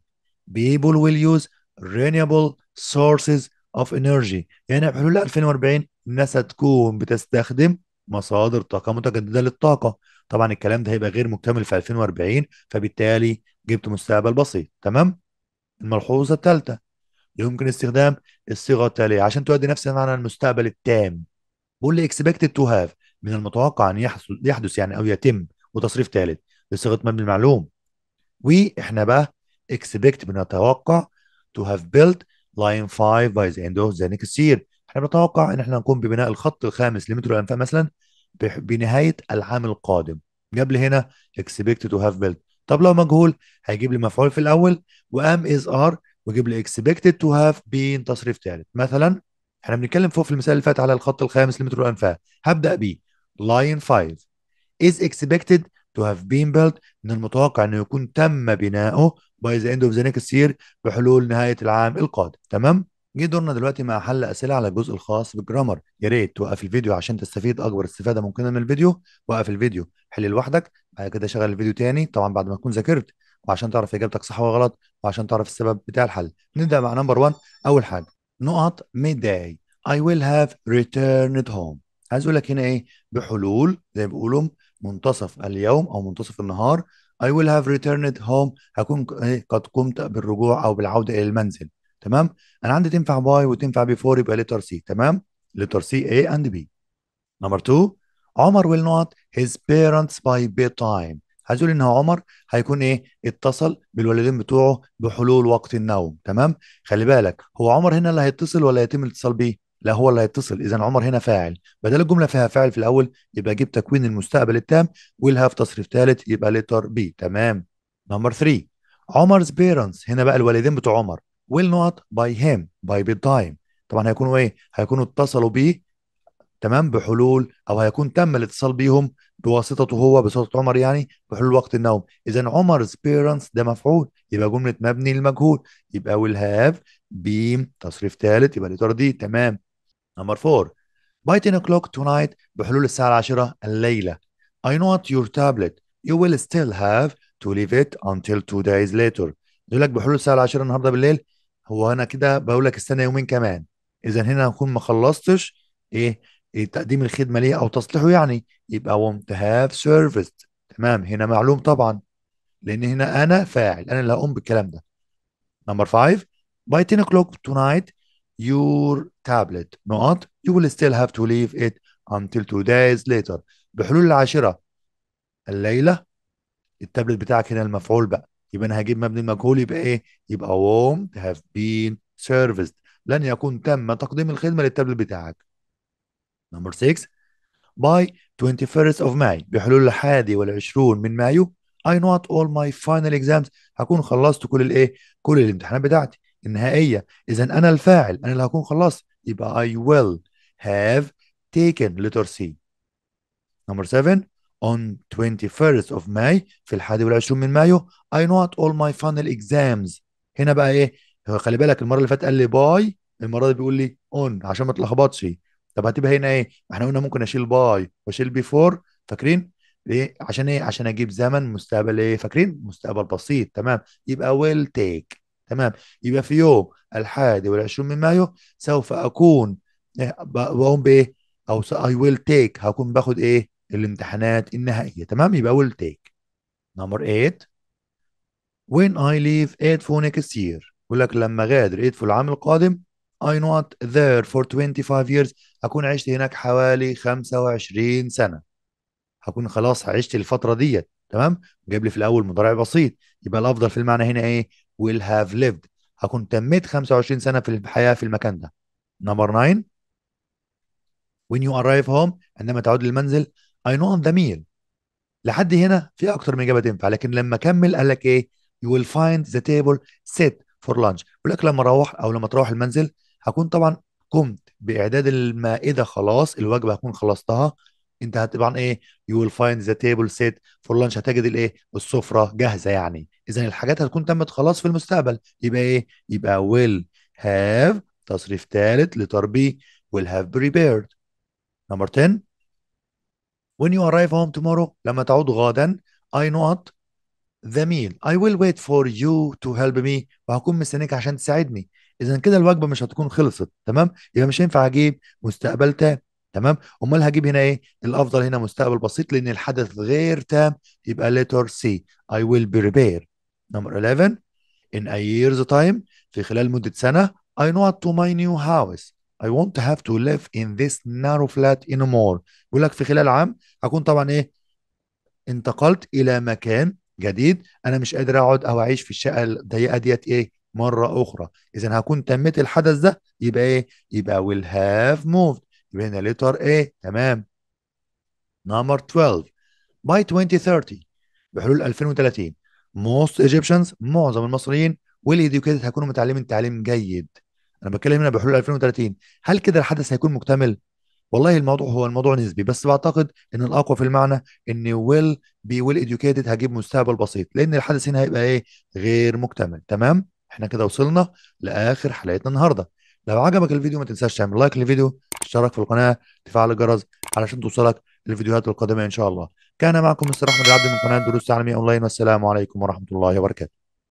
people will use renewable sources اوف انرجي يعني بحلول 2040 الناس هتكون بتستخدم مصادر طاقه متجدده للطاقه طبعا الكلام ده هيبقى غير مكتمل في 2040 فبالتالي جبت مستقبل بسيط تمام الملحوظه الثالثه يمكن استخدام الصيغه التاليه عشان تؤدي نفس معنى المستقبل التام بقول لي اكسبكتد تو هاف من المتوقع ان يحصل يحدث يعني او يتم وتصريف ثالث بصيغه مبني المعلوم واحنا بقى اكسبكت بنتوقع تو هاف بيلت لاين 5 باي ذا اند اوف ذا نيكست يير احنا بنتوقع ان احنا نقوم ببناء الخط الخامس لمترو الانفاق مثلا بنهايه العام القادم قبل هنا expected to have built طب لو مجهول هيجيب لي مفعول في الاول وام از ار ويجيب لي expected to have been تصريف ثالث مثلا احنا بنتكلم فوق في المثال اللي فات على الخط الخامس لمترو الانفاق هبدا بيه لاين 5 is expected to have been built من المتوقع انه يكون تم بناؤه باي ذا اند اوف ذا نيكست يير بحلول نهايه العام القادم تمام جه دورنا دلوقتي مع حل اسئله على الجزء الخاص بالجرامر يا ريت توقف الفيديو عشان تستفيد اكبر استفاده ممكنه من الفيديو وقف الفيديو حل لوحدك بعد كده شغل الفيديو تاني طبعا بعد ما تكون ذاكرت وعشان تعرف اجابتك صح ولا غلط وعشان تعرف السبب بتاع الحل نبدا مع نمبر 1 اول حاجه نقط ميداي I will have returned home عايز اقول لك هنا ايه بحلول زي ما بيقولوا منتصف اليوم او منتصف النهار I will have returned home هكون إيه، قد قمت بالرجوع أو بالعودة إلى المنزل تمام أنا عندي تنفع باي وتنفع بيفور يبقى لتر سي تمام لتر سي A and B نمبر 2 عمر will not his parents by bedtime هتقول ان عمر هيكون ايه اتصل بالوالدين بتوعه بحلول وقت النوم تمام خلي بالك هو عمر هنا اللي هيتصل ولا يتم الاتصال بيه لا هو اللي هيتصل اذا عمر هنا فاعل بدل الجمله فيها فاعل في الاول يبقى اجيب تكوين المستقبل التام هاف تصريف ثالث يبقى ليتر بي تمام نمبر 3 عمرز بيرنتس هنا بقى الوالدين بتوع عمر نوت باي هيم باي بي تايم طبعا هيكونوا ايه هيكونوا اتصلوا بيه تمام بحلول او هيكون تم الاتصال بيهم بواسطته هو بواسطه عمر يعني بحلول وقت النوم اذا عمرز بيرنتس ده مفعول يبقى جمله مبني للمجهول يبقى ويل هاف بيم تصريف ثالث يبقى ليتر دي تمام نمبر 4 by 10 o'clock tonight بحلول الساعة العاشرة الليلة I want your tablet you will still have to leave it until two days later يقول لك بحلول الساعة العاشرة النهاردة بالليل هو أنا كده بقول لك استنى يومين كمان إذا هنا هكون ما خلصتش إيه, إيه تقديم الخدمة ليه أو تصليحه يعني يبقى won't have serviced تمام هنا معلوم طبعا لأن هنا أنا فاعل أنا اللي هقوم بالكلام ده نمبر 5 by 10 o'clock tonight your tablet not you will still have to leave it until two days later بحلول العاشرة الليلة التابلت بتاعك هنا المفعول بقى يبقى أنا هجيب مبني المجهول يبقى إيه؟ يبقى won't have been serviced لن يكون تم تقديم الخدمة للتابلت بتاعك نمبر 6 by 21st of May بحلول الحادي والعشرون من مايو I not all my final exams هكون خلصت كل الايه كل الامتحانات بتاعتي النهائية إذا أنا الفاعل أنا اللي هكون خلاص يبقى I will have taken letter C number 7 on 21st of May في الحادي والعشرون من مايو I not all my final exams هنا بقى إيه هو خلي بالك المرة اللي فاتت قال لي باي المرة دي بيقول لي on عشان ما تلخبطش طب هتبقى هنا إيه احنا قلنا ممكن أشيل باي وأشيل بيفور فاكرين ليه عشان ايه عشان اجيب زمن مستقبل ايه فاكرين مستقبل بسيط تمام يبقى ويل تيك تمام يبقى في يوم الحادي والعشرون من مايو سوف اكون آه، بقوم بايه او اي ويل تيك هكون باخد ايه الامتحانات النهائيه تمام يبقى ويل تيك نمبر 8 when I leave it for next year بيقول لك لما غادر it في العام القادم I not there for 25 years هكون عشت هناك حوالي 25 سنة هكون خلاص عشت الفترة ديت تمام جاب لي في الأول مضارع بسيط يبقى الأفضل في المعنى هنا إيه will have lived هكون تميت 25 سنة في الحياة في المكان ده نمبر 9 when you arrive home عندما تعود للمنزل I know the meal لحد هنا في أكتر من إجابة تنفع لكن لما أكمل قال لك إيه you will find the table set for lunch بيقول لك لما أروح أو لما تروح المنزل هكون طبعا قمت بإعداد المائدة خلاص الوجبة هكون خلصتها انت طبعا ايه you will find the table set for lunch هتجد الايه السفرة جاهزة يعني اذا الحاجات هتكون تمت خلاص في المستقبل يبقى ايه يبقى will have تصريف ثالث لتربيه will have prepared نمبر 10 when you arrive home tomorrow لما تعود غدا I not the meal I will wait for you to help me وهكون مستنيك عشان تساعدني اذا كده الوجبه مش هتكون خلصت تمام يبقى مش هينفع اجيب مستقبل تام تمام امال هجيب هنا ايه الافضل هنا مستقبل بسيط لان الحدث غير تام يبقى letter C I will prepare Number 11 In a year's time في خلال مدة سنة I want to my new house I won't have to live in this narrow flat anymore بيقول لك في خلال عام هكون طبعا ايه انتقلت الى مكان جديد انا مش قادر اقعد او اعيش في الشقه الضيقه ديت ايه مره اخرى اذا هكون تميت الحدث ده يبقى ايه يبقى will have moved يبقى هنا letter ايه تمام نمبر 12 by 2030 بحلول 2030 most Egyptians معظم المصريين والإديوكيتد هيكونوا متعلمين تعليم جيد انا بتكلم هنا بحلول 2030 هل كده الحدث هيكون مكتمل والله الموضوع هو الموضوع نسبي بس بعتقد ان الاقوى في المعنى ان ويل بي ويل educated هجيب مستقبل بسيط لان الحدث هنا هيبقى ايه غير مكتمل تمام احنا كده وصلنا لاخر حلقتنا النهارده لو عجبك الفيديو ما تنساش تعمل لايك للفيديو اشترك في القناه تفعل الجرس علشان توصلك الفيديوهات القادمة إن شاء الله كان معكم مستر أحمد العبد من قناة دروس تعليمية أونلاين والسلام عليكم ورحمة الله وبركاته